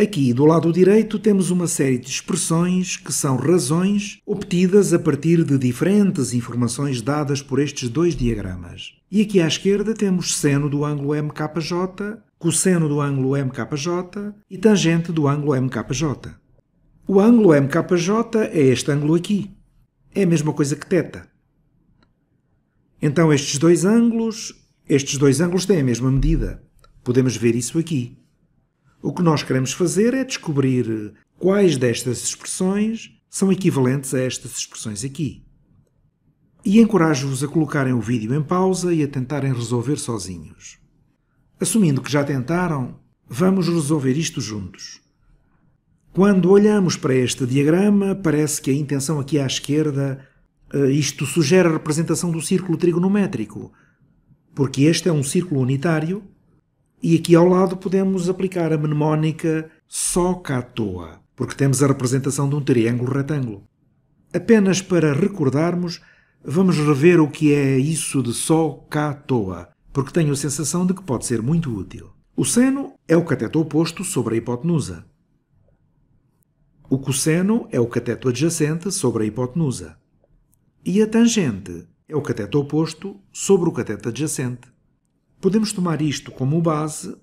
Aqui do lado direito temos uma série de expressões que são razões obtidas a partir de diferentes informações dadas por estes dois diagramas. E aqui à esquerda temos seno do ângulo MKJ, cosseno do ângulo MKJ e tangente do ângulo MKJ. O ângulo MKJ é este ângulo aqui. É a mesma coisa que θ. Então estes dois ângulos, estes dois ângulos têm a mesma medida. Podemos ver isso aqui. O que nós queremos fazer é descobrir quais destas expressões são equivalentes a estas expressões aqui. E encorajo-vos a colocarem o vídeo em pausa e a tentarem resolver sozinhos. Assumindo que já tentaram, vamos resolver isto juntos. Quando olhamos para este diagrama, parece que a intenção aqui à esquerda, eh, isto sugere a representação do círculo trigonométrico, porque este é um círculo unitário e aqui ao lado podemos aplicar a mnemónica só toa, porque temos a representação de um triângulo retângulo. Apenas para recordarmos, vamos rever o que é isso de só toa, porque tenho a sensação de que pode ser muito útil. O seno é o cateto oposto sobre a hipotenusa. O cosseno é o cateto adjacente sobre a hipotenusa. E a tangente é o cateto oposto sobre o cateto adjacente. Podemos tomar isto como base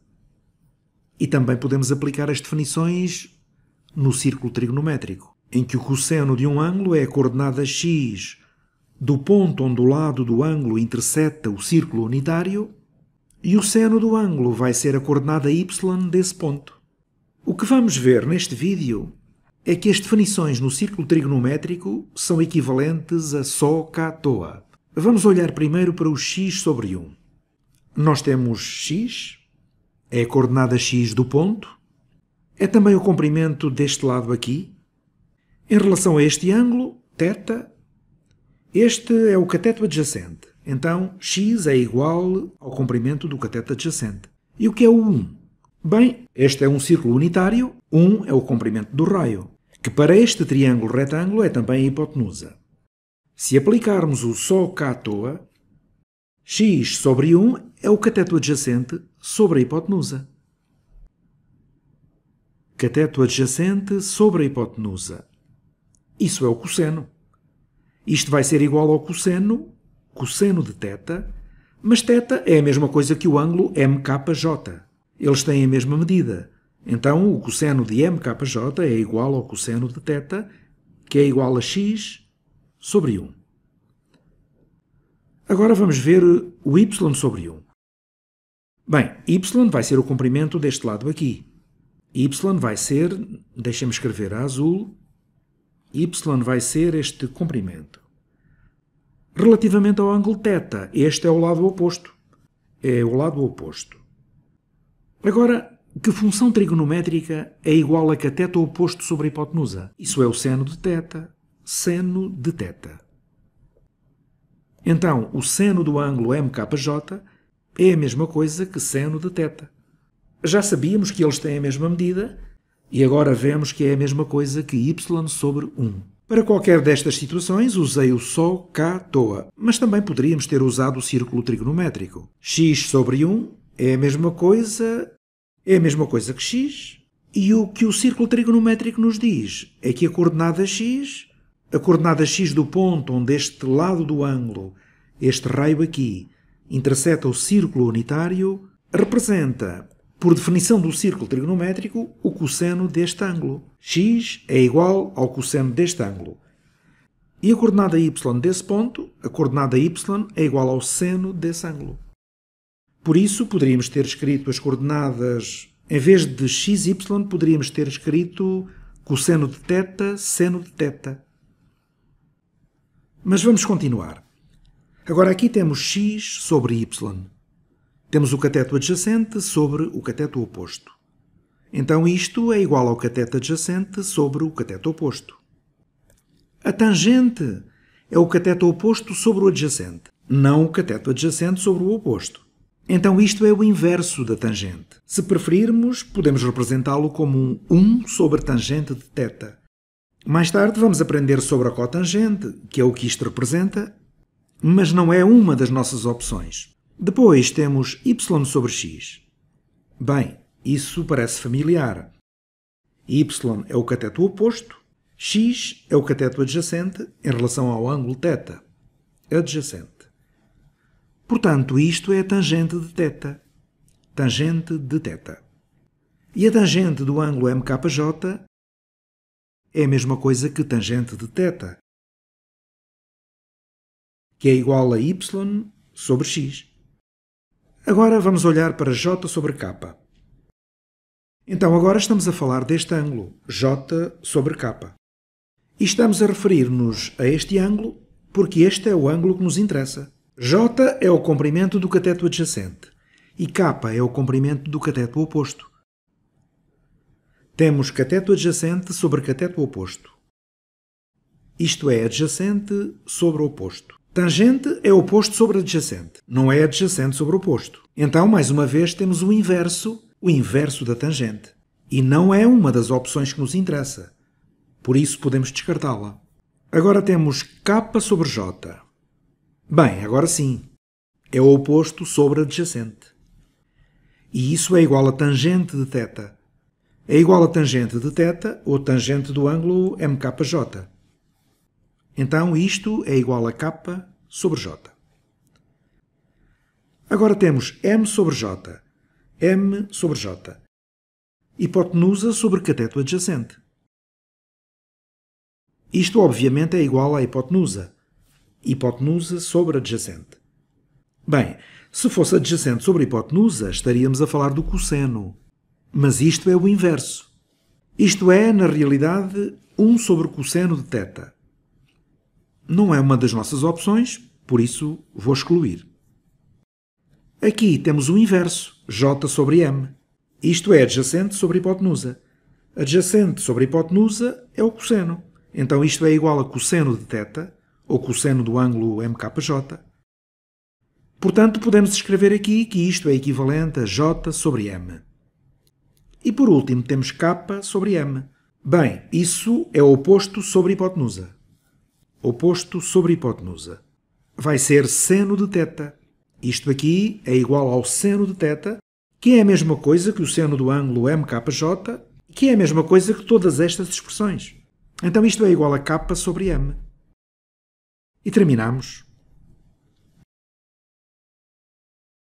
e também podemos aplicar as definições no círculo trigonométrico, em que o cosseno de um ângulo é a coordenada x do ponto onde o lado do ângulo intercepta o círculo unitário e o seno do ângulo vai ser a coordenada y desse ponto. O que vamos ver neste vídeo é que as definições no círculo trigonométrico são equivalentes a só cá à toa. Vamos olhar primeiro para o x sobre 1 nós temos x, é a coordenada x do ponto, é também o comprimento deste lado aqui. Em relação a este ângulo, θ, este é o cateto adjacente. Então, x é igual ao comprimento do cateto adjacente. E o que é o 1? Bem, este é um círculo unitário, 1 é o comprimento do raio, que para este triângulo retângulo é também a hipotenusa. Se aplicarmos o só cá à toa, x sobre 1 é o cateto adjacente sobre a hipotenusa. Cateto adjacente sobre a hipotenusa. Isso é o cosseno. Isto vai ser igual ao cosseno, cosseno de teta, mas teta é a mesma coisa que o ângulo MKJ. Eles têm a mesma medida. Então, o cosseno de MKJ é igual ao cosseno de teta, que é igual a x sobre 1. Agora vamos ver o y sobre 1. Bem, y vai ser o comprimento deste lado aqui. y vai ser, deixem-me escrever a azul, y vai ser este comprimento. Relativamente ao ângulo θ, este é o lado oposto. É o lado oposto. Agora, que função trigonométrica é igual a cateto oposto sobre a hipotenusa? Isso é o seno de θ. Seno de θ. Então, o seno do ângulo MKJ é a mesma coisa que Seno de deteta. Já sabíamos que eles têm a mesma medida e agora vemos que é a mesma coisa que y sobre 1. Para qualquer destas situações usei o só k toa, mas também poderíamos ter usado o círculo trigonométrico. x sobre 1 é a mesma coisa é a mesma coisa que x e o que o círculo trigonométrico nos diz é que a coordenada x, a coordenada x do ponto onde este lado do ângulo, este raio aqui, interseta o círculo unitário, representa, por definição do círculo trigonométrico, o cosseno deste ângulo. x é igual ao cosseno deste ângulo. E a coordenada y desse ponto, a coordenada y é igual ao seno desse ângulo. Por isso, poderíamos ter escrito as coordenadas, em vez de xy, poderíamos ter escrito cosseno de θ, seno de θ. Mas vamos continuar. Agora aqui temos x sobre y. Temos o cateto adjacente sobre o cateto oposto. Então isto é igual ao cateto adjacente sobre o cateto oposto. A tangente é o cateto oposto sobre o adjacente, não o cateto adjacente sobre o oposto. Então isto é o inverso da tangente. Se preferirmos, podemos representá-lo como um 1 sobre tangente de θ. Mais tarde vamos aprender sobre a cotangente, que é o que isto representa, mas não é uma das nossas opções. Depois temos y sobre x. Bem, isso parece familiar. y é o cateto oposto, x é o cateto adjacente em relação ao ângulo θ. Adjacente. Portanto, isto é a tangente de θ. Tangente de θ. E a tangente do ângulo MKJ é a mesma coisa que tangente de θ que é igual a y sobre x. Agora vamos olhar para j sobre k. Então agora estamos a falar deste ângulo, j sobre k. E estamos a referir-nos a este ângulo porque este é o ângulo que nos interessa. j é o comprimento do cateto adjacente e k é o comprimento do cateto oposto. Temos cateto adjacente sobre cateto oposto. Isto é adjacente sobre oposto. Tangente é oposto sobre adjacente, não é adjacente sobre oposto. Então, mais uma vez, temos o inverso, o inverso da tangente. E não é uma das opções que nos interessa. Por isso, podemos descartá-la. Agora temos K sobre J. Bem, agora sim. É o oposto sobre adjacente. E isso é igual a tangente de θ. É igual a tangente de θ ou tangente do ângulo MKJ. Então isto é igual a K sobre J. Agora temos M sobre J, M sobre J, hipotenusa sobre cateto adjacente. Isto obviamente é igual à hipotenusa, hipotenusa sobre adjacente. Bem, se fosse adjacente sobre hipotenusa, estaríamos a falar do cosseno. Mas isto é o inverso. Isto é, na realidade, 1 sobre cosseno de θ. Não é uma das nossas opções, por isso vou excluir. Aqui temos o inverso, J sobre M. Isto é adjacente sobre hipotenusa. Adjacente sobre hipotenusa é o cosseno. Então isto é igual a cosseno de θ, ou cosseno do ângulo MKJ. Portanto, podemos escrever aqui que isto é equivalente a J sobre M. E por último, temos K sobre M. Bem, isso é o oposto sobre hipotenusa oposto sobre hipotenusa. Vai ser seno de θ. Isto aqui é igual ao seno de θ, que é a mesma coisa que o seno do ângulo MKJ, que é a mesma coisa que todas estas expressões. Então isto é igual a K sobre M. E terminamos